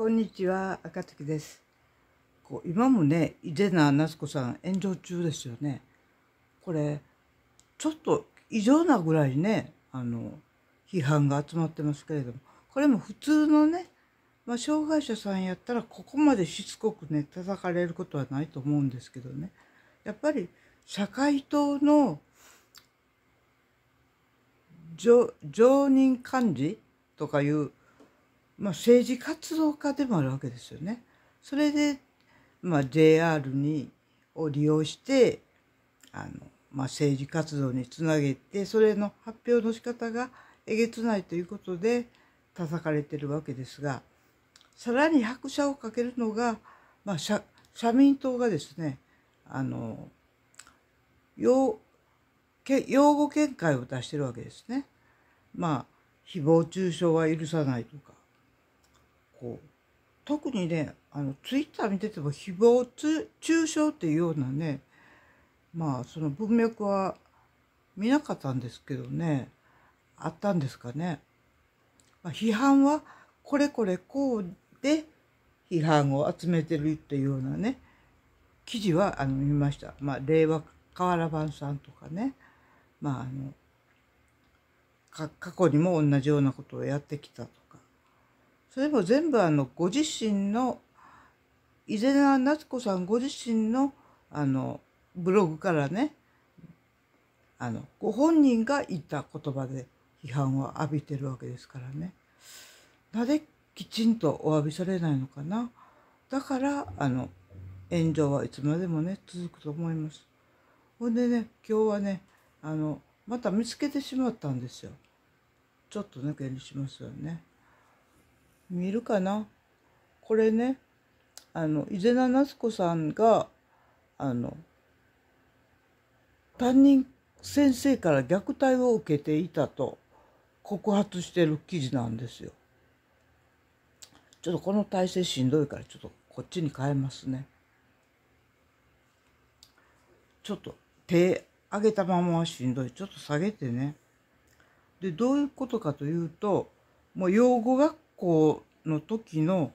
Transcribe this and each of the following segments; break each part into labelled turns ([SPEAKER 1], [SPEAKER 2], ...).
[SPEAKER 1] こんにちは赤月ですこう今もね伊ナ・名夏子さん炎上中ですよねこれちょっと異常なぐらいねあの批判が集まってますけれどもこれも普通のね、まあ、障害者さんやったらここまでしつこくね叩かれることはないと思うんですけどねやっぱり社会党の常任幹事とかいうまあ、政治活動家でもあるわけですよね。それで、まあ、JR にを利用してあの、まあ、政治活動につなげてそれの発表の仕方がえげつないということで叩かれてるわけですがさらに拍車をかけるのが、まあ、社社民党がですねあのけ用語見解を出してるわけですね。まあ、誹謗中傷は許さないとか特にねあのツイッター見てても誹謗中傷っていうようなねまあその文脈は見なかったんですけどねあったんですかね。まあ、批判はこれこれこうで批判を集めてるっていうようなね記事はあの見ました。まあ、令和河原版さんとかね、まあ、あの過去にも同じようなことをやってきたと。それも全部あのご自身の伊是名夏子さんご自身のあのブログからねあのご本人が言った言葉で批判を浴びてるわけですからね。なぜきちんとお詫びされないのかな。だからあの炎上はいつまでもね続くと思います。ほんでね今日はねあのまた見つけてしまったんですよ。ちょっとね気にしますよね。見るかなこれねあの伊是名夏子さんがあの担任先生から虐待を受けていたと告発してる記事なんですよ。ちょっとこの体制しんどいからちょっとこっちに変えますね。ちょっと手上げたままはしんどい。ちょっと下げてね。で、どういうことかというと、もう養護学校の時の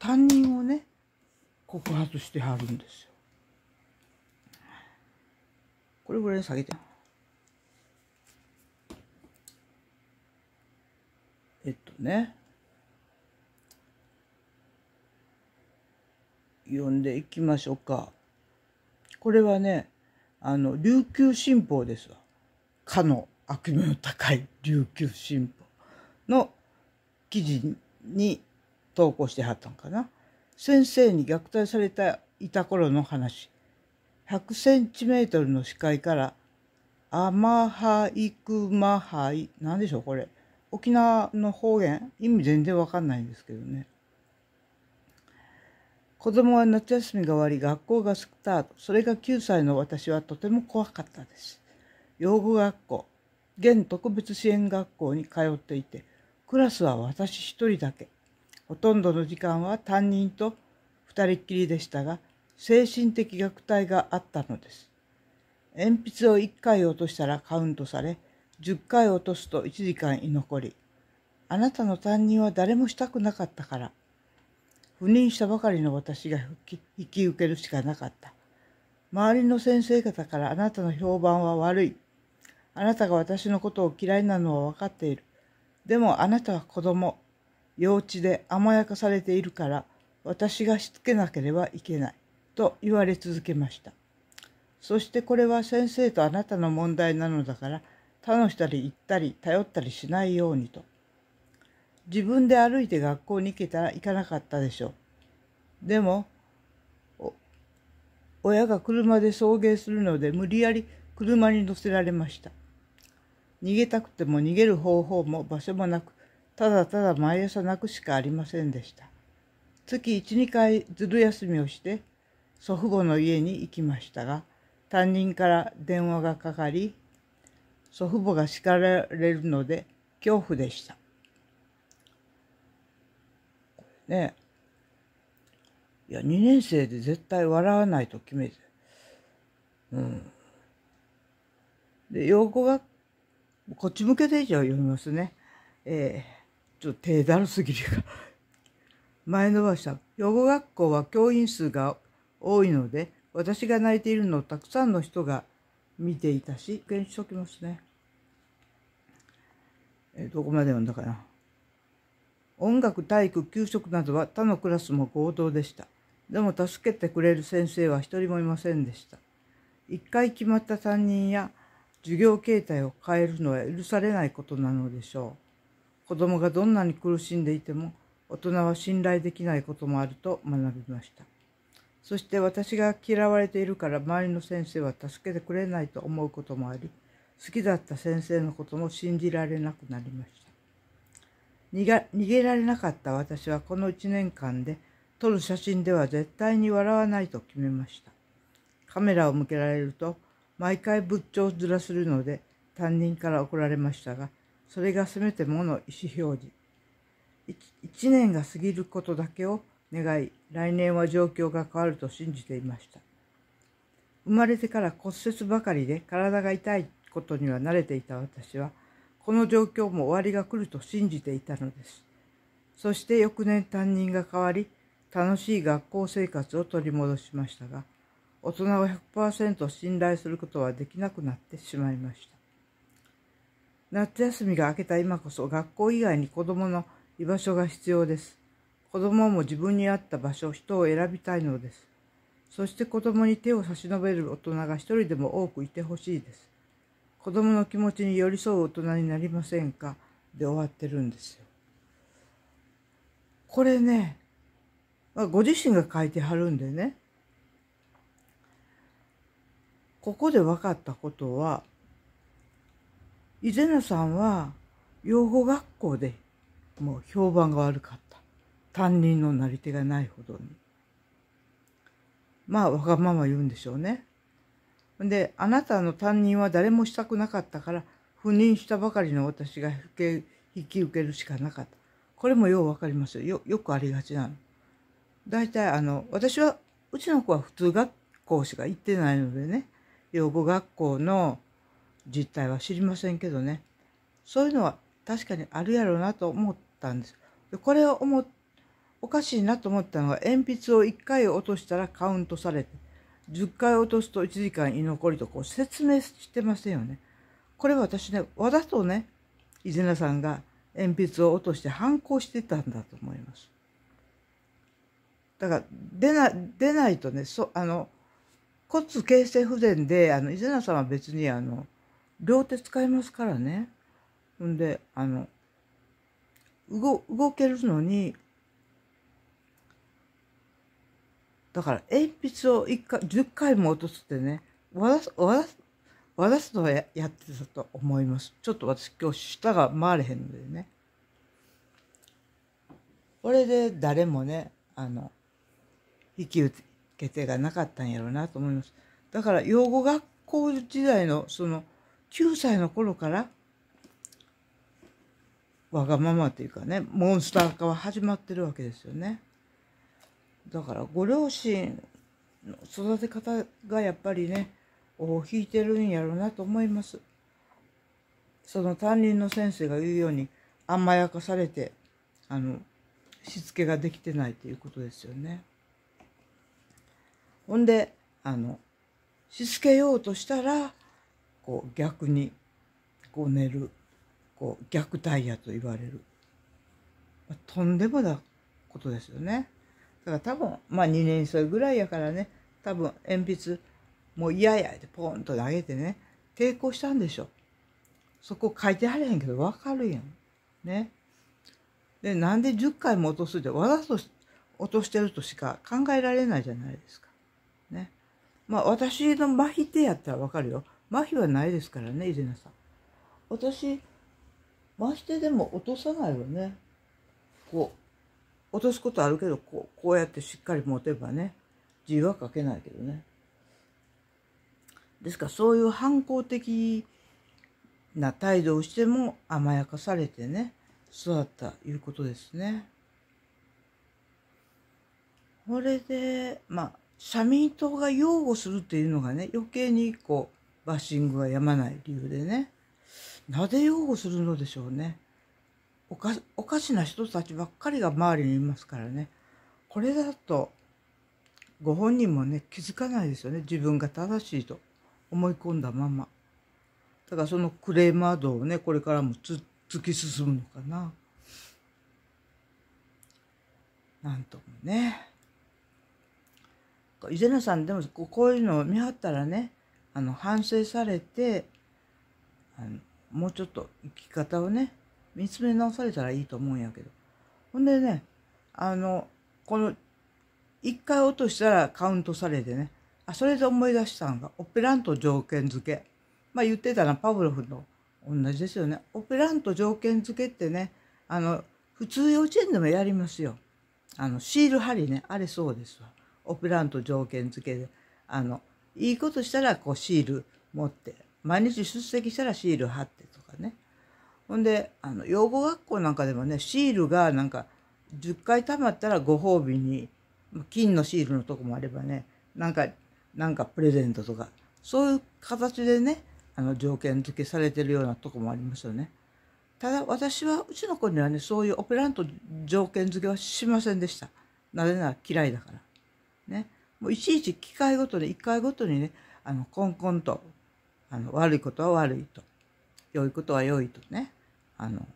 [SPEAKER 1] 担任をね告発してはるんですよ。これぐらい下げて。えっとね読んでいきましょうか。これはねあの琉球新報ですわ。かの悪名高い琉球新報の記事に投稿してはったんかな先生に虐待されたいた頃の話100センチメートルの視界からアマハイクマハイ何でしょうこれ沖縄の方言意味全然わかんないんですけどね子供は夏休みが終わり学校がスタートそれが9歳の私はとても怖かったです養護学校現特別支援学校に通っていてクラスは私一人だけ。ほとんどの時間は担任と二人っきりでしたが、精神的虐待があったのです。鉛筆を1回落としたらカウントされ、10回落とすと1時間居残り、あなたの担任は誰もしたくなかったから、赴任したばかりの私が引き受けるしかなかった。周りの先生方からあなたの評判は悪い。あなたが私のことを嫌いなのは分かっている。でもあなたは子供、幼稚で甘やかされているから、私がしつけなければいけない、と言われ続けました。そしてこれは先生とあなたの問題なのだから、他の人に行ったり頼ったりしないようにと。自分で歩いて学校に行けたら行かなかったでしょう。でも、親が車で送迎するので無理やり車に乗せられました。逃げたくても逃げる方法も場所もなく、ただただ毎朝泣くしかありませんでした。月1、2回ずる休みをして、祖父母の家に行きましたが、担任から電話がかかり、祖父母が叱られるので恐怖でした。ねいや、2年生で絶対笑わないと決めて。うん。で、養護学こっち向けて以上読みますね。えー、ちょっと手だるすぎるか。前伸ばした。養護学校は教員数が多いので、私が泣いているのをたくさんの人が見ていたし、検証しときますね。えー、どこまで読んだかな。音楽、体育、給食などは他のクラスも合同でした。でも助けてくれる先生は一人もいませんでした。一回決まった担任や授業形態を変えるのは許されないことなのでしょう。子供がどんなに苦しんでいても、大人は信頼できないこともあると学びました。そして私が嫌われているから周りの先生は助けてくれないと思うこともあり、好きだった先生のことも信じられなくなりました。逃逃げられなかった私はこの1年間で撮る写真では絶対に笑わないと決めました。カメラを向けられると毎回仏頂をずらするので担任から怒られましたが、それがせめてもの意思表示。1年が過ぎることだけを願い、来年は状況が変わると信じていました。生まれてから骨折ばかりで体が痛いことには慣れていた私は、この状況も終わりが来ると信じていたのです。そして翌年担任が変わり、楽しい学校生活を取り戻しましたが、大人を100%信頼することはできなくなってしまいました。夏休みが明けた今こそ学校以外に子供の居場所が必要です。子供も自分に合った場所、人を選びたいのです。そして子供に手を差し伸べる大人が一人でも多くいてほしいです。子供の気持ちに寄り添う大人になりませんかで終わってるんですよ。これね、まあ、ご自身が書いてはるんでね、ここで分かったことは、伊是名さんは養護学校でもう評判が悪かった。担任のなり手がないほどに。まあ、わがまま言うんでしょうね。で、あなたの担任は誰もしたくなかったから、赴任したばかりの私が引き受けるしかなかった。これもようわかりますよ。よくありがちなの。大体、あの、私は、うちの子は普通学校しか行ってないのでね、養護学校の実態は知りませんけどねそういうのは確かにあるやろうなと思ったんです。でこれを思おかしいなと思ったのは鉛筆を1回落としたらカウントされて10回落とすと1時間居残りとこう説明してませんよね。これは私ねわざとね伊是名さんが鉛筆を落として反抗してたんだと思います。だから出な出ないとねそあの骨形成不全であの伊勢名さんは別にあの両手使いますからねほんであの動動けるのにだから鉛筆を1回10回も落とすってね割らすすのはややってたと思いますちょっと私今日舌が回れへんのでねこれで誰もねあの引き受決定がなかったんやろうなと思います。だから養護学校時代のその9歳の頃からわがままというかねモンスター化は始まってるわけですよね。だからご両親の育て方がやっぱりねを引いてるんやろうなと思います。その担任の先生が言うように甘やかされてあのしつけができてないということですよね。ほんであのしつけようとしたらこう逆にこう寝るこう虐待やと言われる、まあ、とんでもなことですよねだから多分まあ2年生ぐらいやからね多分鉛筆もう嫌やってポンと投げてね抵抗したんでしょそこ書いてはれへんけどわかるやんねでなんで10回も落とすってわざと落としてるとしか考えられないじゃないですかまあ私の麻痺ってやったらわかるよ。麻痺はないですからね、伊勢さん。私、麻痺ってでも落とさないよね。こう、落とすことあるけど、こうこうやってしっかり持てばね、字は書けないけどね。ですからそういう反抗的な態度をしても甘やかされてね、育ったいうことですね。これで、まあ、社民党が擁護するっていうのがね余計に一個バッシングがやまない理由でねなぜ擁護するのでしょうねおかおかしな人たちばっかりが周りにいますからねこれだとご本人もね気づかないですよね自分が正しいと思い込んだままだからそのクレーマー度をねこれからも突き進むのかななんともね。伊是名さんでもこういうのを見張ったらねあの反省されてあのもうちょっと生き方をね見つめ直されたらいいと思うんやけどほんでねあのこの1回落としたらカウントされてねあそれで思い出したんがオペラント条件付けまあ言ってたのはパブロフと同じですよねオペラント条件付けってねあの普通幼稚園でもやりますよあのシール貼りねあれそうですわ。オペラント条件付けであのいいことしたらこうシール持って毎日出席したらシール貼ってとかねほんであの養護学校なんかでもねシールがなんか10回たまったらご褒美に金のシールのとこもあればねなんかなんかプレゼントとかそういう形でねあの条件付けされてるようなとこもありますよね。ただ私はうちの子にはねそういうオペラント条件付けはしませんでした。なぜなら嫌いだから。ね、もういちいち機会ごとで1回ごとにねあのコンコンとあの悪いことは悪いと良いことは良いとねあの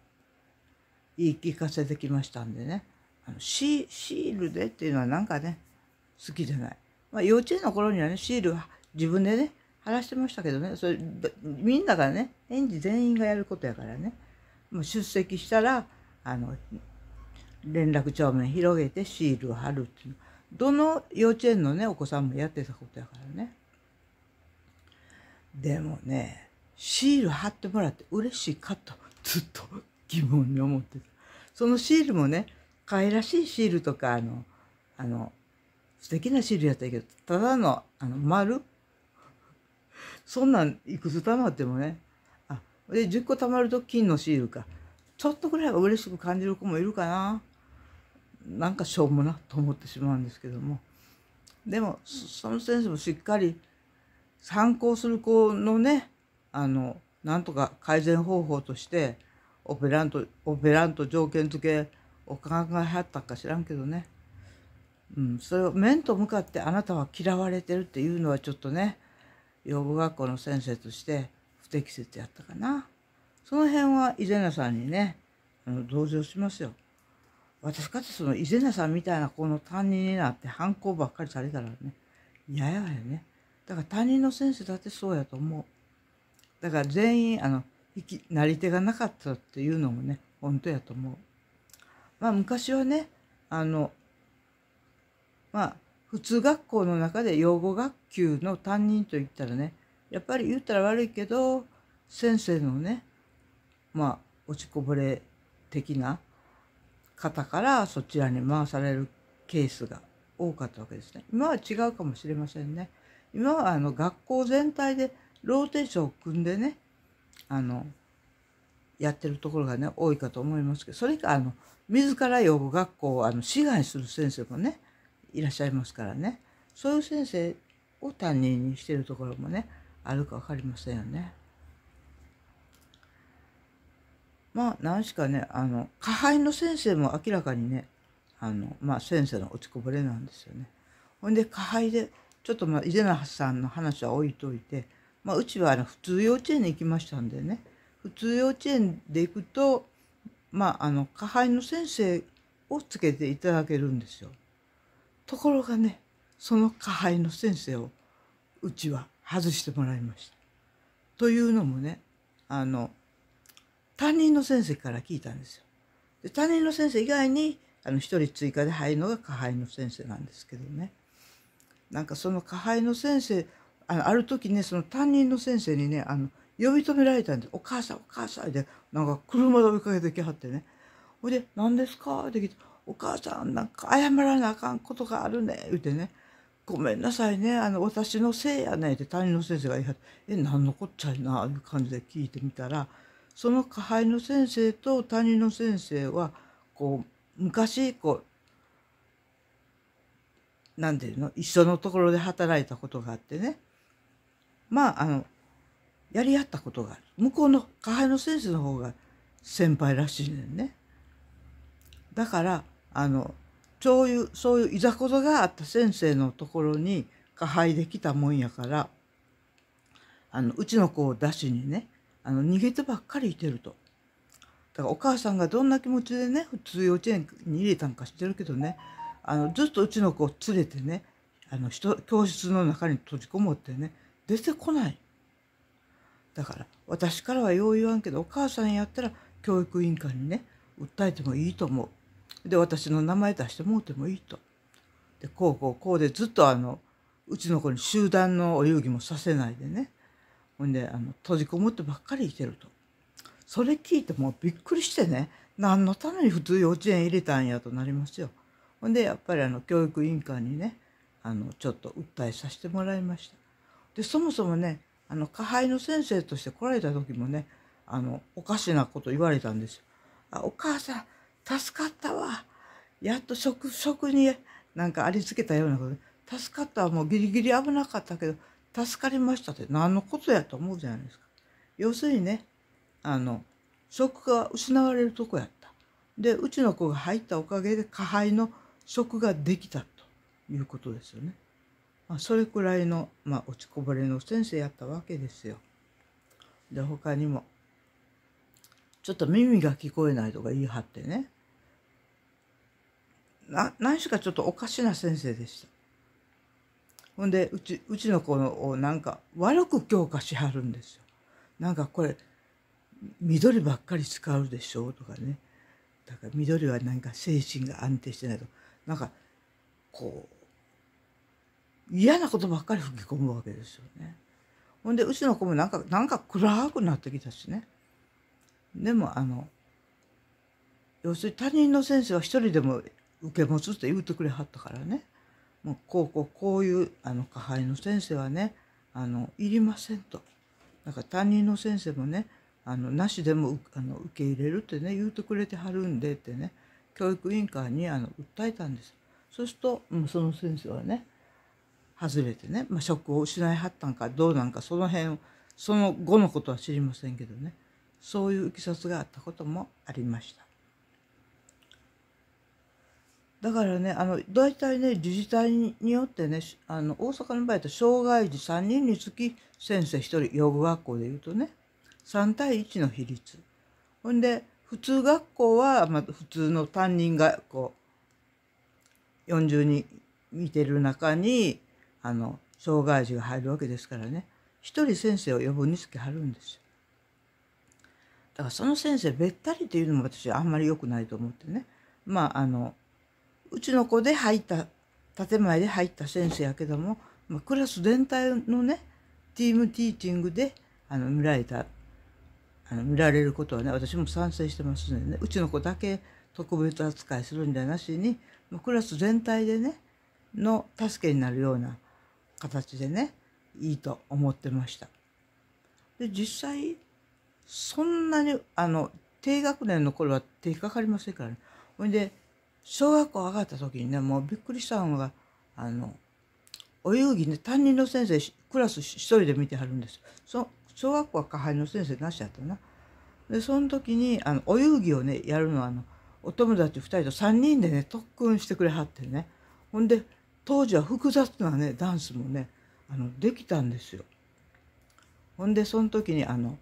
[SPEAKER 1] 言い聞かせてきましたんでねあのシールでっていうのはなんかね好きじゃない、まあ、幼稚園の頃にはねシールは自分でね貼らしてましたけどねそれみんながね園児全員がやることやからねもう出席したらあの連絡帳面広げてシールを貼るっていうのどの幼稚園のねお子さんもやってたことやからねでもねシール貼ってもらって嬉しいかとずっと疑問に思ってたそのシールもね可愛らしいシールとかあのあの素敵なシールやったけどただのあの丸そんなんいくつたまってもねあで10個たまると金のシールかちょっとぐらいは嬉しく感じる子もいるかななんかしょうもなと思ってしまうんですけどもでもその先生もしっかり参考する子のねあのなんとか改善方法としてオペラントオペラント条件付けお考えはったか知らんけどね、うん、それを面と向かってあなたは嫌われてるっていうのはちょっとね養護学校の先生として不適切やったかなその辺は伊是名さんにねあの同情しますよ。私かつその伊勢名さんみたいなこの担任になって反抗ばっかりされたらね嫌ややねだから担任の先生だってそうやと思うだから全員あのなり手がなかったっていうのもね本当やと思うまあ昔はねあのまあ普通学校の中で養護学級の担任といったらねやっぱり言ったら悪いけど先生のねまあ落ちこぼれ的な方からそちらに回されるケースが多かったわけですね。今は違うかもしれませんね。今はあの学校全体でローテーションを組んでね、あの、やってるところがね、多いかと思いますけど、それか、あの、自ら養護学校をあの志願する先生もね、いらっしゃいますからね、そういう先生を担任にしてるところもね、あるか分かりませんよね。まあ何しかねあの下輩の先生も明らかにねあの、まあ、先生の落ちこぼれなんですよね。ほんで下輩でちょっとまあ伊出那さんの話は置いといて、まあ、うちはあの普通幼稚園に行きましたんでね普通幼稚園で行くと、まあ、あの下輩の先生をつけていただけるんですよ。ところがねその下輩の先生をうちは外してもらいました。というのもねあの担任の先生から聞いたんですよ。で担任の先生以外にあの1人追加で入るのが下輩の先生なんですけどねなんかその下輩の先生あのある時ねその担任の先生にねあの呼び止められたんです「お母さんお母さん」でなんか車で追いかけてきはってねほいで「何ですか?」って聞いて「お母さんなんか謝らなあかんことがあるね」言うてね「ごめんなさいねあの私のせいやね」って担任の先生が言いはって「え何のこっちゃいな」いう感じで聞いてみたら「その下輩の先生と担任の先生はこう昔こう何て言うの一緒のところで働いたことがあってねまああのやり合ったことがある向こうの下輩の先生の方が先輩らしいねんね。だからあのそういうそういういざこざがあった先生のところに加配できたもんやからあのうちの子を出しにねあの逃げてばっかりいてるとだからお母さんがどんな気持ちでね普通幼稚園に入れたんか知ってるけどねあのずっとうちの子を連れてねあの教室の中に閉じこもってね出てこないだから私からはよう言わんけどお母さんやったら教育委員会にね訴えてもいいと思うで私の名前出してもうてもいいとでこうこうこうでずっとあのうちの子に集団のお遊戯もさせないでねほんであの閉じこもってばっかりいてるとそれ聞いてもうびっくりしてね何のために普通幼稚園入れたんやとなりますよほんでやっぱりあの教育委員会にねあのちょっと訴えさせてもらいましたでそもそもねあの下輩の先生として来られた時もねあのおかしなこと言われたんですよあお母さん助かったわやっと職職になんかありつけたようなこと助かったはもうギリギリ危なかったけど助かりましたって何のことやと思うじゃないですか。要するにね、あの、職が失われるとこやった。で、うちの子が入ったおかげで加配の職ができたということですよね。まあ、それくらいの、まあ、落ちこぼれの先生やったわけですよ。で、他にも、ちょっと耳が聞こえないとか言い張ってね。な、何しかちょっとおかしな先生でした。ほんでうちうちの子をなんか悪く強化しはるんですよ。なんかこれ緑ばっかり使うでしょうとかねだから緑はなんか精神が安定してないとなんかこう嫌なことばっかり吹き込むわけですよね。ほんでうちの子もなんかなんか暗くなってきたしね。でもあの要するに他人の先生は一人でも受け持つって言うてくれはったからね。もうこうこうこういうあの下輩の先生はねあのいりませんと。なんか担任の先生もねあのなしでもあの受け入れるってね言うてくれてはるんでってね教育委員会にあの訴えたんです。そうするとうん、その先生はね外れてね、まあ、職を失いはったんかどうなんかその辺その後のことは知りませんけどねそういういきさつがあったこともありました。だからねあの大体ね自治体によってねあの大阪の場合と障害児3人につき先生1人養護学校でいうとね3対1の比率ほんで普通学校は、まあ、普通の担任がこう40人見てる中にあの障害児が入るわけですからね1人先生を余分につきはるんですよ。だからその先生べったりっていうのも私はあんまり良くないと思ってねまああのうちの子で入った建前で入った先生やけども、まあ、クラス全体のねティームティーチングであの見られたあの見られることはね私も賛成してますのでねうちの子だけ特別扱いするんじゃなしに、まあ、クラス全体でねの助けになるような形でねいいと思ってました。で実際そんなにあの低学年の頃は手かかりませんからね。ほんで小学校上がった時にねもうびっくりしたのがあのお遊戯ね担任の先生クラス一人で見てはるんですそ小学校は下輩の先生なしやったなでその時にあのお遊戯をねやるのはあのお友達2人と3人でね特訓してくれはってねほんで当時は複雑なねダンスもねあのできたんですよ。ほんでその時にあの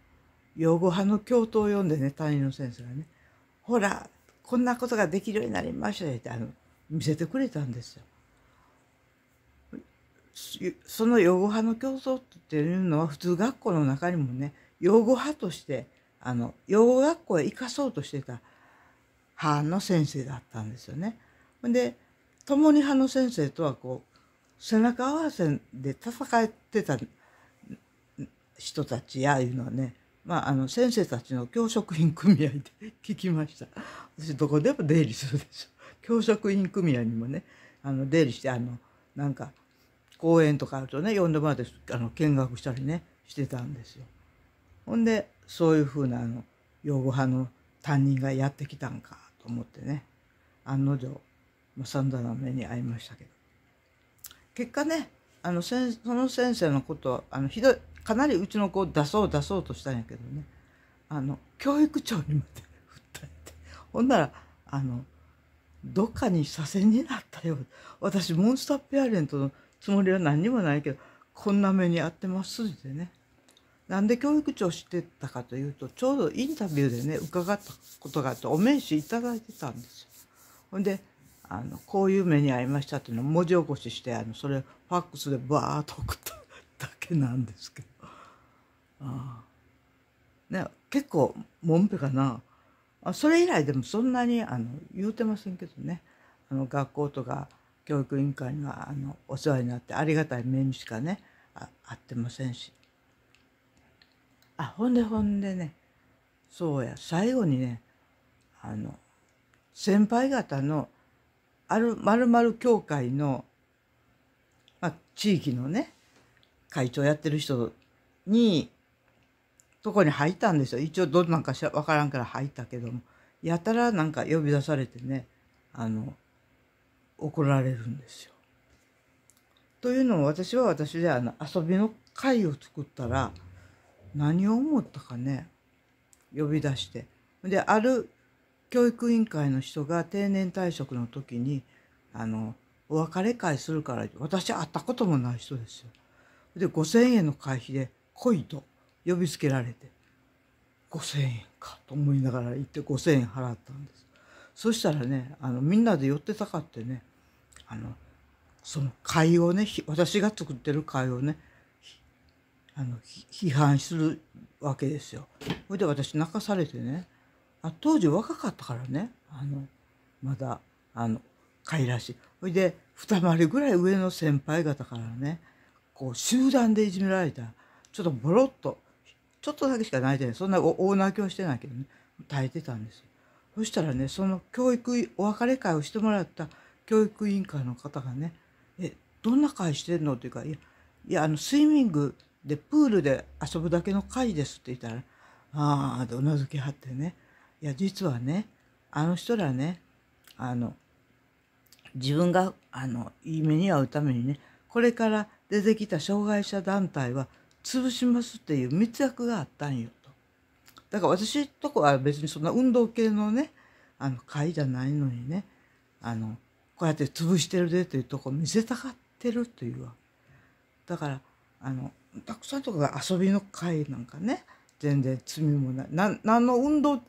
[SPEAKER 1] 養護派の教頭を読んでね担任の先生がね「ほらこんなことができるようになりましたってあの見せてくれたんですよ。その養護派の競争っていうのは普通学校の中にもね養護派としてあの養護学校へ生かそうとしてた派の先生だったんですよね。で共に派の先生とはこう背中合わせで戦ってた人たちやいうのはねまあ、あの先生たちの教職員組合で聞きました 私どこでも出入りするでしょ教職員組合にもねあの出入りしてあのなんか公園とかあるとね呼んでもらってあの見学したりねしてたんですよ。ほんでそういうふうなあの養護派の担任がやってきたんかと思ってね案の定、まあ、散々な目に遭いましたけど結果ねあのその先生のことあのひどいかなりうちの子を出そう出そうとしたんやけどねあの教育長にまで訴えてほんならあのどっかに左遷になったよ私モンスターペアレントのつもりは何にもないけどこんな目に遭ってますってねなんで教育長知ってたかというとちょうどインタビューでね伺ったことがあってお名刺いただいてたんですよ。ほんであのこういう目に遭いましたっていうのを文字起こししてあのそれファックスでバーッと送っただけなんですけどあね結構もんぺかなあそれ以来でもそんなにあの言うてませんけどねあの学校とか教育委員会にはあのお世話になってありがたい面しかねあ会ってませんしあほんでほんでねそうや最後にねあの先輩方のあるまる協会の、まあ、地域のね会長やってる人に、とこに入ったんですよ。一応どんなんかしら分からんから入ったけども。やたらなんか呼び出されてね、あの、怒られるんですよ。というのも私は私であの遊びの会を作ったら何を思ったかね呼び出してである教育委員会の人が定年退職の時にあのお別れ会するから私会ったこともない人ですよで5,000円の会費で恋と呼びつけられて5,000円かと思いながら行って5,000円払ったんです。そしたらねあのみんなで寄ってたかってねあのその会をね私が作ってる会をねあの批判するわけですよ。ほいで私泣かされてねあ当時若かったからねあのまだあの会らしい。ほいで二回りぐらい上の先輩方からねこう集団でいじめられたちょっとボロッとちょっとだけしか泣いてないそんな大泣きをしてないけどね耐えてたんですそしたらねその教育お別れ会をしてもらった教育委員会の方がね「えどんな会してんの?」っていうか「いやいやあのスイミングでプールで遊ぶだけの会です」って言ったら「ああ」でうなずきはってね「いや実はねあの人らねあの自分があのいい目に遭うためにねこれから出てきた障害者団体は潰しますっていう密約があったんよと。だから私とこは別にそんな運動系のねあの会じゃないのにねあのこうやって潰してるでというとこ見せたがってるというわだからあのたくさんとかが遊びの会なんかね全然罪もないな何の運動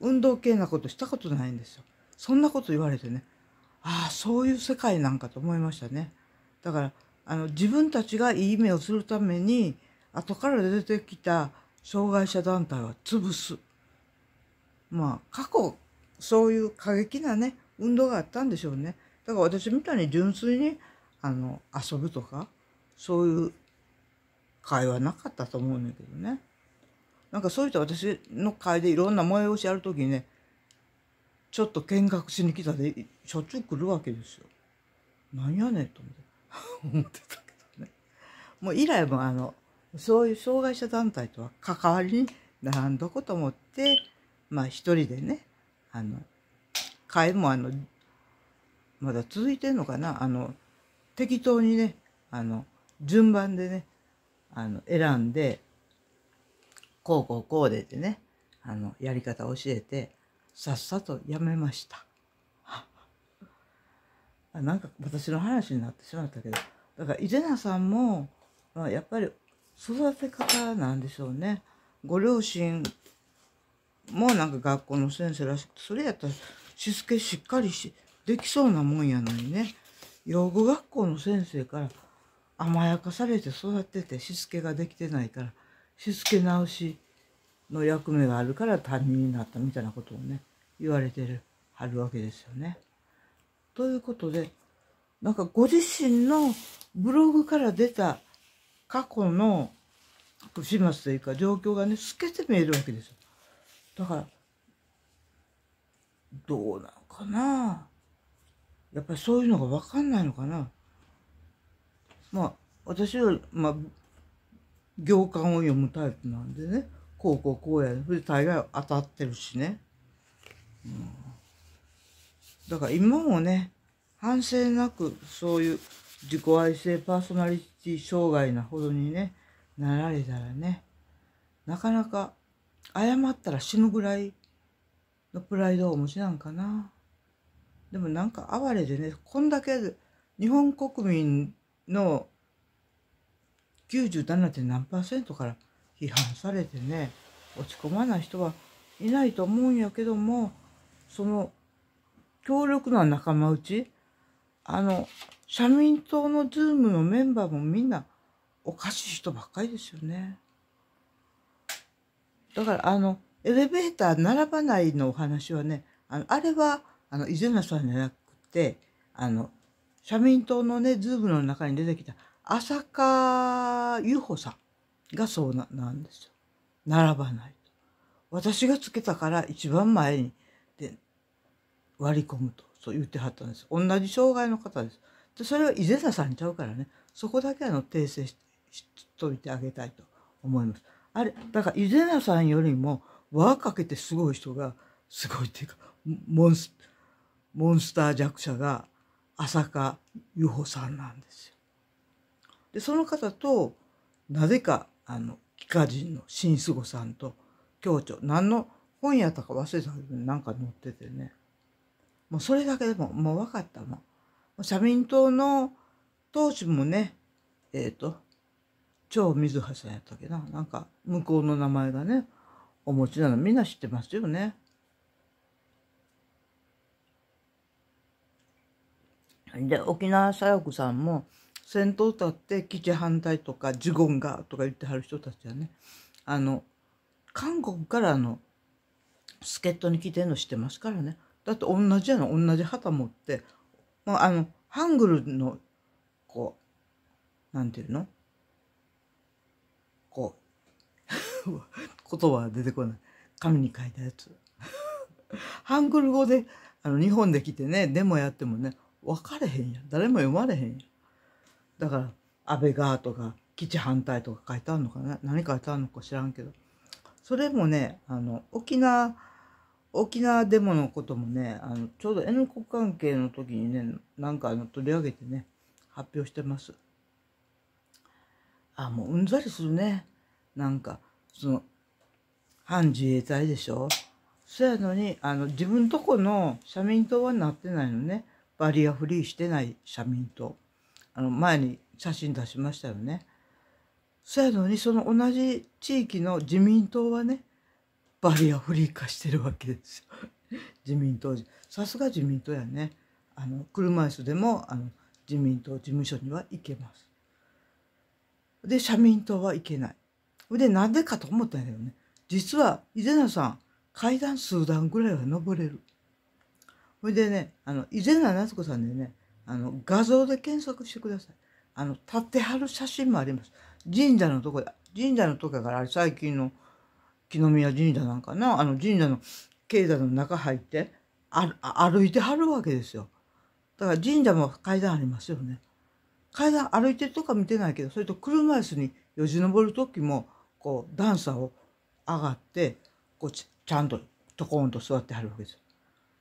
[SPEAKER 1] 運動系なことしたことないんですよそんなこと言われてねああそういう世界なんかと思いましたねだからあの自分たちがいい目をするために後から出てきた障害者団体は潰す。まあ過去そういう過激なね運動があったんでしょうね。だから私みたいに純粋にあの遊ぶとかそういう会話なかったと思うんだけどね。なんかそういう人私の会でいろんな催しやる時にねちょっと見学しに来たでしょっちゅう来るわけですよ。なんやねんと思って。思ってたけどねもう以来もあのそういう障害者団体とは関わりになんどこと思ってまあ一人でねあの会もあのまだ続いてんのかなあの適当にねあの順番でねあの選んでこうこうこうでってねあのやり方を教えてさっさとやめました。なんか私の話になってしまったけどだからイレナさんも、まあ、やっぱり育て方なんでしょうねご両親もなんか学校の先生らしくてそれやったらしつけしっかりしできそうなもんやのにね養護学校の先生から甘やかされて育っててしつけができてないからしつけ直しの役目があるから担任になったみたいなことをね言われてるはるわけですよね。ということで、なんかご自身のブログから出た過去の不始末というか状況がね、透けて見えるわけですよ。だから、どうなのかなやっぱりそういうのがわかんないのかなまあ、私は、まあ、行間を読むタイプなんでね、こうこうこうや、大概当たってるしね。うんだから今もね、反省なくそういう自己愛性パーソナリティ障害なほどにね、なられたらね、なかなか謝ったら死ぬぐらいのプライドをお持ちなんかな。でもなんか哀れでね、こんだけ日本国民の 97. 何パーセントから批判されてね、落ち込まない人はいないと思うんやけども、その強力な仲間内、あの、社民党のズームのメンバーもみんなおかしい人ばっかりですよね。だから、あの、エレベーター並ばないのお話はね、あのあれは、あの、伊勢名さんじゃなくて、あの、社民党のね、ズームの中に出てきた浅香優穂さんがそうななんですよ。並ばないと。私がつけたから一番前に割り込むとそう言ってはったんです同じ障害の方ですでそれは伊勢さんちゃうからねそこだけあの訂正してといてあげたいと思いますあれだから伊勢名さんよりも輪かけてすごい人がすごいっていうかモンスモンスター弱者が浅香由穂さんなんですよ。でその方となぜかあの帰化人の新菅さんと共著何の本屋とか忘れたけどなんか載っててねもうそれだけでももう分かったもん。社民党の党首もね、えっ、ー、と、超水橋さんやったっけな。なんか、向こうの名前がね、お持ちなのみんな知ってますよね。で、沖縄左翼さんも、戦闘立って基地反対とか、ジュゴンがとか言ってはる人たちはね、あの、韓国からの、助っ人に来てんの知ってますからね。だって同じやの同じ旗持って、まあ、あのハングルのこうなんていうのこう 言葉は出てこない紙に書いたやつハングル語であの日本で来てねデモやってもね分かれへんや誰も読まれへんやだから安倍側とか基地反対とか書いてあるのかな何書いてあるのか知らんけどそれもねあの沖縄沖縄デモのこともねあのちょうど N 国関係の時にねなんかあの取り上げてね発表してますあもううんざりするねなんかその反自衛隊でしょそやのにあの自分とこの社民党はなってないのねバリアフリーしてない社民党あの前に写真出しましたよねそやのにその同じ地域の自民党はねバリアフリー化してるわけですよ 自民党さすが自民党やねあの車椅子でもあの自民党事務所には行けますで社民党は行けないでなんでかと思ったんだよね実は伊是名さん階段数段ぐらいは登れるほいでねあの伊是名夏子さんでねあの画像で検索してくださいあの立ってはる写真もあります神社のとこだ神社のとこだからあれ最近の木宮神社なんかなあの神社の境内の中入って歩いてはるわけですよだから神社も階段ありますよね階段歩いてるとか見てないけどそれと車椅子によじ登る時もこう段差を上がってこうちゃんとトコーンと座ってはるわけです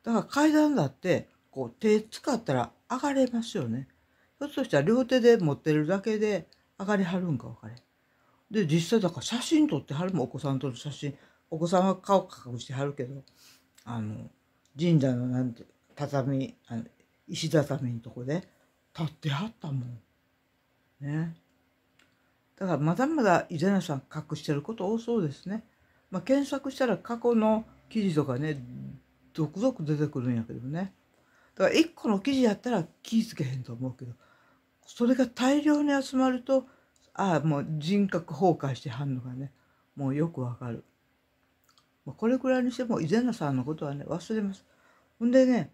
[SPEAKER 1] だから階段だってこう手使ったら上がれますよねひょっとしたら両手で持ってるだけで上がりはるんか分かれんで実際だから写真撮ってはるもお子さんとの写真お子さんは顔隠してはるけどあの神社のなんて畳あの石畳のとこで立ってはったもんねだからまだまだ伊勢名さん隠してること多そうですね、まあ、検索したら過去の記事とかね続々出てくるんやけどねだから1個の記事やったら気ぃつけへんと思うけどそれが大量に集まるとああもう人格崩壊してはんのがねもうよくわかる。これくらいにしても、伊是名さんのことはね、忘れます。ほんでね、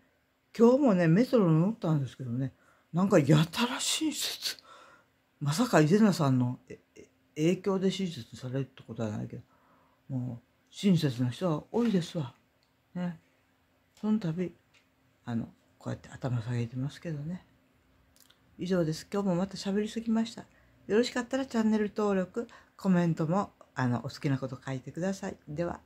[SPEAKER 1] 今日もね、メトロに乗ったんですけどね、なんかやたら親切。まさか伊是名さんの影響で親切されるってことはないけど、もう親切な人は多いですわ。ね。その度、あの、こうやって頭下げてますけどね。以上です。今日もまた喋りすぎました。よろしかったらチャンネル登録、コメントもあのお好きなこと書いてください。では。